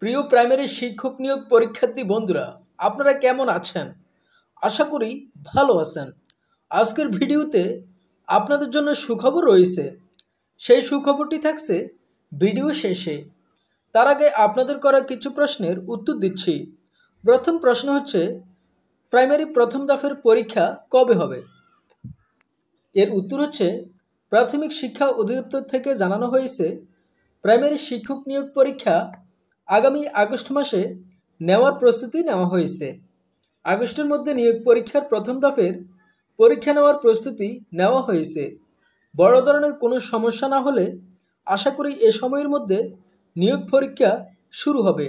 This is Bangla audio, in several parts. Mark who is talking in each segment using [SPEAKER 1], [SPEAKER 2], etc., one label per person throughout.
[SPEAKER 1] প্রিয় প্রাইমারি শিক্ষক নিয়োগ পরীক্ষার্থী বন্ধুরা আপনারা কেমন আছেন আশা করি ভালো আছেন আজকের ভিডিওতে আপনাদের জন্য সুখবর রয়েছে সেই সুখবরটি থাকছে ভিডিও শেষে তার আগে আপনাদের করা কিছু প্রশ্নের উত্তর দিচ্ছি প্রথম প্রশ্ন হচ্ছে প্রাইমারি প্রথম দফের পরীক্ষা কবে হবে এর উত্তর হচ্ছে প্রাথমিক শিক্ষা অধিদপ্তর থেকে জানানো হয়েছে প্রাইমারি শিক্ষক নিয়োগ পরীক্ষা আগামী আগস্ট মাসে নেওয়ার প্রস্তুতি নেওয়া হয়েছে আগস্টের মধ্যে নিয়োগ পরীক্ষার প্রথম দফের পরীক্ষা নেওয়ার প্রস্তুতি নেওয়া হয়েছে বড় ধরনের কোনো সমস্যা না হলে আশা করি এ সময়ের মধ্যে নিয়োগ পরীক্ষা শুরু হবে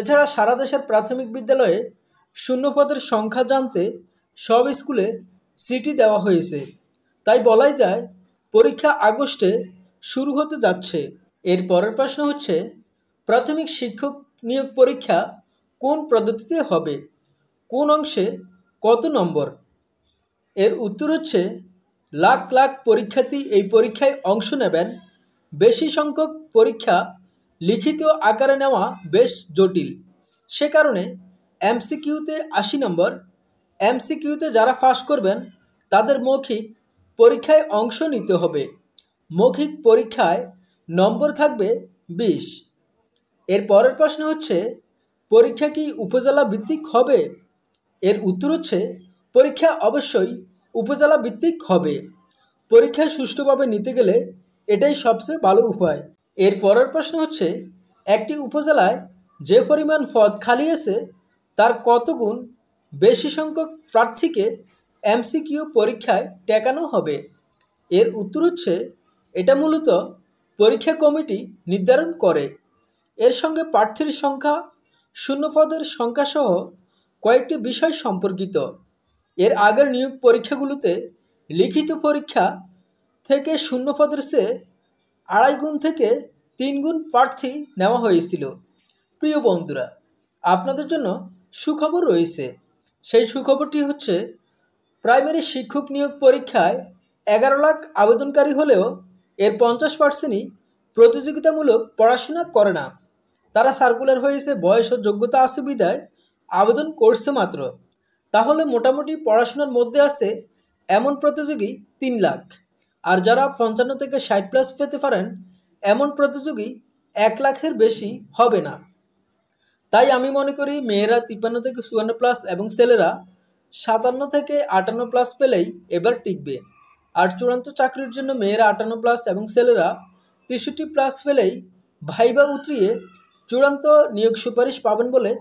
[SPEAKER 1] এছাড়া সারা দেশের প্রাথমিক বিদ্যালয়ে শূন্যপদের সংখ্যা জানতে সব স্কুলে সিটি দেওয়া হয়েছে তাই বলাই যায় পরীক্ষা আগস্টে শুরু হতে যাচ্ছে এর পরের প্রশ্ন হচ্ছে প্রাথমিক শিক্ষক নিয়োগ পরীক্ষা কোন পদ্ধতিতে হবে কোন অংশে কত নম্বর এর উত্তর হচ্ছে লাখ লাখ পরীক্ষার্থী এই পরীক্ষায় অংশ নেবেন বেশি সংখ্যক পরীক্ষা লিখিত আকারে নেওয়া বেশ জটিল সে কারণে এমসিকিউতে আশি নম্বর এমসিকিউতে যারা ফাঁস করবেন তাদের মৌখিক পরীক্ষায় অংশ নিতে হবে মৌখিক পরীক্ষায় নম্বর থাকবে বিশ এর পরের প্রশ্ন হচ্ছে পরীক্ষা কি উপজেলা ভিত্তিক হবে এর উত্তর হচ্ছে পরীক্ষা অবশ্যই উপজেলা ভিত্তিক হবে পরীক্ষা সুষ্ঠুভাবে নিতে গেলে এটাই সবচেয়ে ভালো উপায় এর পরের প্রশ্ন হচ্ছে একটি উপজেলায় যে পরিমাণ পদ খালি আছে তার কতগুণ বেশি সংখ্যক প্রার্থীকে এমসিকিউ পরীক্ষায় টেকানো হবে এর উত্তর হচ্ছে এটা মূলত পরীক্ষা কমিটি নির্ধারণ করে এর সঙ্গে প্রার্থীর সংখ্যা শূন্যপদের সহ কয়েকটি বিষয় সম্পর্কিত এর আগের নিয়োগ পরীক্ষাগুলোতে লিখিত পরীক্ষা থেকে শূন্যপদের সে আড়াই গুণ থেকে তিন গুণ প্রার্থী নেওয়া হয়েছিল প্রিয় বন্ধুরা আপনাদের জন্য সুখবর রয়েছে সেই সুখবরটি হচ্ছে প্রাইমারি শিক্ষক নিয়োগ পরীক্ষায় এগারো লাখ আবেদনকারী হলেও এর পঞ্চাশ পার্সেন্টই প্রতিযোগিতামূলক পড়াশোনা করে না তারা সার্কুলার হয়েছে বয়স ও যোগ্যতা অসুবিধায় আবেদন করছে মাত্র তাহলে মোটামুটি পড়াশোনার মধ্যে আছে এমন প্রতিযোগী তিন লাখ আর যারা পঞ্চান্ন থেকে ষাট প্লাস পেতে পারেন এমন প্রতিযোগী এক লাখের বেশি হবে না তাই আমি মনে করি মেয়েরা তিপ্পান্ন থেকে চুয়ান্ন প্লাস এবং ছেলেরা সাতান্ন থেকে আটান্ন প্লাস পেলেই এবার টিকবে আর চূড়ান্ত চাকরির জন্য মেয়েরা আটান্ন প্লাস এবং ছেলেরা তেষট্টি প্লাস পেলেই ভাইবা উতরিয়ে চূড়ান্ত নিয়োগ সুপারিশ পাবেন বলে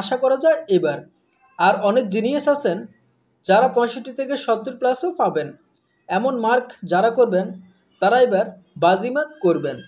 [SPEAKER 1] আশা করা যায় এবার আর অনেক জিনিয়াস আছেন যারা পঁয়ষট্টি থেকে সত্তর প্লাসও পাবেন এমন মার্ক যারা করবেন তারা এবার বাজিমাত করবেন